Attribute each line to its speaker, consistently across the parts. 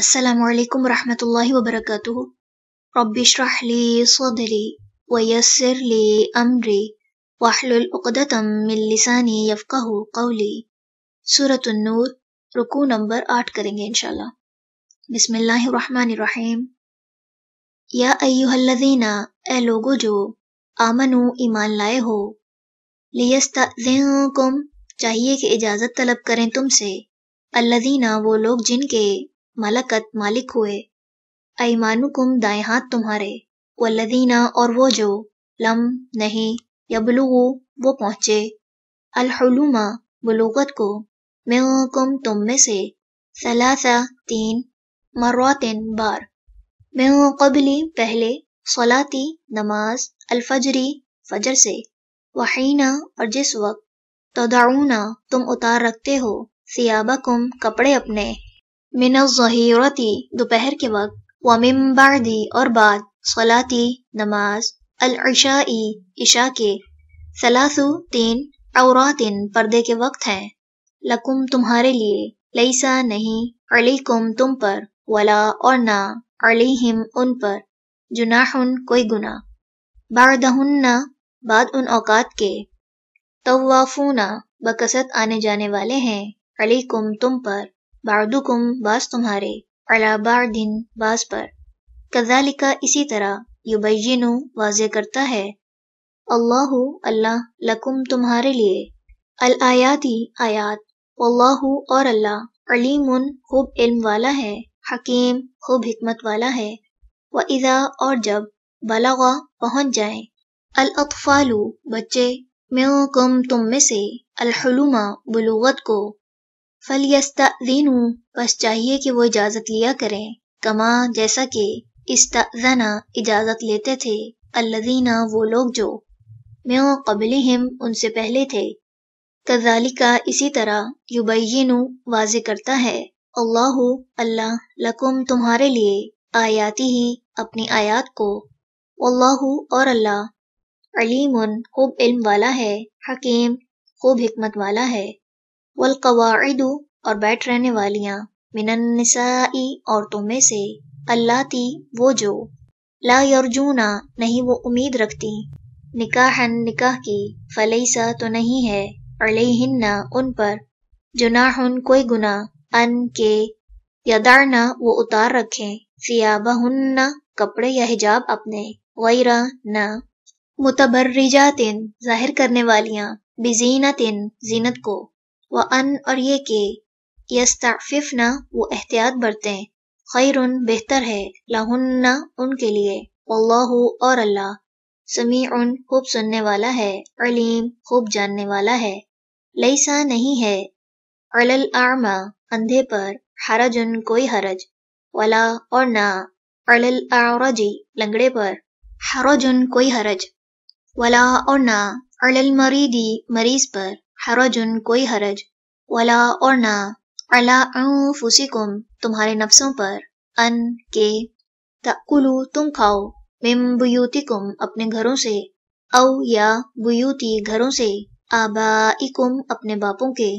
Speaker 1: السلام علیکم ورحمۃ اللہ وبرکاتہ رب اشرح لی صدری ویسر لی امری واحلل عقدۃ من لسانی یفقہ قولی سورۃ النور رکوع نمبر آٹھ کریں گے انشاءاللہ بسم اللہ الرحمن الرحیم یا ایوہ الذین اے لوگو جو آمنو ایمان لائے ہو لیستأذنکم چاہیے کہ اجازت طلب کریں تم سے الذین وہ لوگ جن کے ملکت مالک ہوئے ایمان کم دائیں ہاتھ تمہارے والذین اور وہ جو لم نہیں یبلغو وہ پہنچے الحلوما بلوغت کو میں تم میں سے ثلاثہ تین مراتن بار میں قبلی پہلے صلاتی نماز الفجری فجر سے وحینہ اور جس وقت تدعونا تم اتار رکھتے ہو سیابکم کپڑے اپنے من الظہیرتی دوپہر کے وقت ومن بعدی اور بعد صلاتی نماز العشائی عشاء کے ثلاثو تین عوراتن پردے کے وقت ہیں لکم تمہارے لیے لیسا نہیں علیکم تم پر ولا اور نہ علیہم ان پر جناحن کوئی گنا بعدہن بعد ان اوقات کے توافونا بکست آنے جانے والے ہیں علیکم تم پر بعدکم باس تمہارے بعض پر کذالکا اسی طرح واضح کرتا ہے اللہ اللہ لکم تمہارے آیات اللہ اور اللہ علیم خوب علم والا ہے حکیم خوب حکمت والا ہے و ادا اور جب بلغا پہنچ جائیں الاطفال بچے میں کم تم میں سے الحلومہ بلوغت کو فلیستا بس چاہیے کہ وہ اجازت لیا کریں کما جیسا کہ استاز اجازت لیتے تھے اللہ وہ لوگ جو میں قبل ہم سے پہلے تھے کا اسی طرح یوبئین واضح کرتا ہے اللہ اللہ لکم تمہارے لیے آیاتی ہی اپنی آیات کو اللہ اور اللہ علیم خوب علم والا ہے حکیم خوب حکمت والا ہے والقواعد اور بیٹھ رہنے والیاں من النساء عورتوں میں سے اللہ تی وہ جو لا یرجونا نہیں وہ امید رکھتی نکاحن نکاح کی فلیسا تو نہیں ہے علیہن ان پر جناحن کوئی گناہ ان کے یدارنا وہ اتار رکھیں فیابہن کپڑے یا حجاب اپنے غیرہ نہ متبرجاتن ظاہر کرنے والیاں بزینتن زینت کو وہ ان اور یہ کہ یس تف نہ وہ احتیاط برتے خیر ان بہتر ہے لہن ان کے لیے اللہ اور اللہ سمیع ان خوب سننے والا ہے علیم خوب جاننے والا ہے لیسا نہیں ہے علل العما اندھے پر حرج ان کوئی حرج ولا اور نہ لنگڑے پر حرج ان کوئی حرج ولا اور نہ مریض پر حرج کوئی حرج ولا اور نہ علافم تمہارے نفسوں پر ان کے تقلو تم کھاؤ مم بیوتکم اپنے گھروں سے او یا بیوتی گھروں سے آبائکم اپنے باپوں کے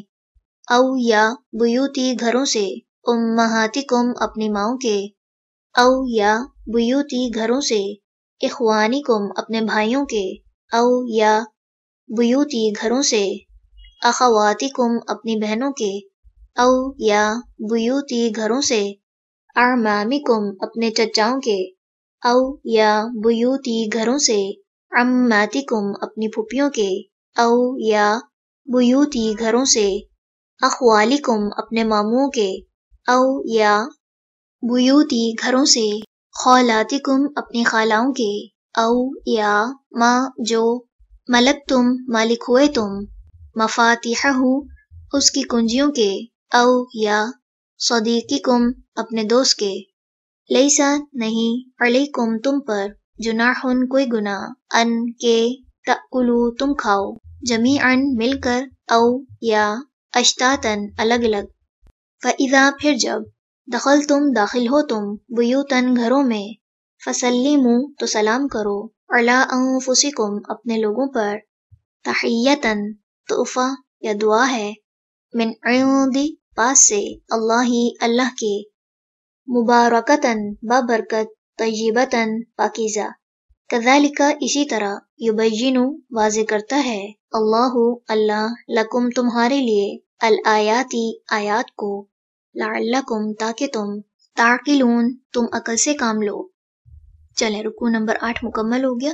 Speaker 1: او یا بیوتی گھروں سے امہاتکم اپنی ماؤں کے او یا بیوتی گھروں سے اخوانکم اپنے بھائیوں کے او یا بیوتی گھروں سے اخواتکم اپنی بہنوں کے او یا بیوتی گھروں سے ارمامکم اپنے چچاؤں کے او یا بیوتی گھروں سے عماتکم اپنی پھپھیوں کے او یا بیوتی گھروں سے اخوالکم اپنے ماموں کے او یا بیوتی گھروں سے خولاتکم اپنی خالاؤں کے او یا ما جو ملک تم مالک ہوئے تم مفاد اس کی کنجیوں کے او یا صدیقی کم اپنے دوست کے لئی سا نہیں علی کم تم پر جناحن کوئی گناہ ان کے کلو تم کھاؤ جمی مل کر او یا اشتاتن الگ الگ فزا پھر جب دخل تم داخل ہو تم بیوتن گھروں میں فسلیمو تو سلام کرو علا انفسکم اپنے لوگوں پر تحیہ تحفہ یا دعا ہے من عند پاس سے اللہ ہی اللہ کے مبارکتاً بابرکت طیبتاً پاکیزہ کذالک اسی طرح یبین واضح کرتا ہے اللہ اللہ لکم تمہارے لیے الآیاتی آیات کو لعلکم تاکہ تم تعقلون تم عقل سے کام لو چلیں رکو نمبر آٹھ مکمل ہو گیا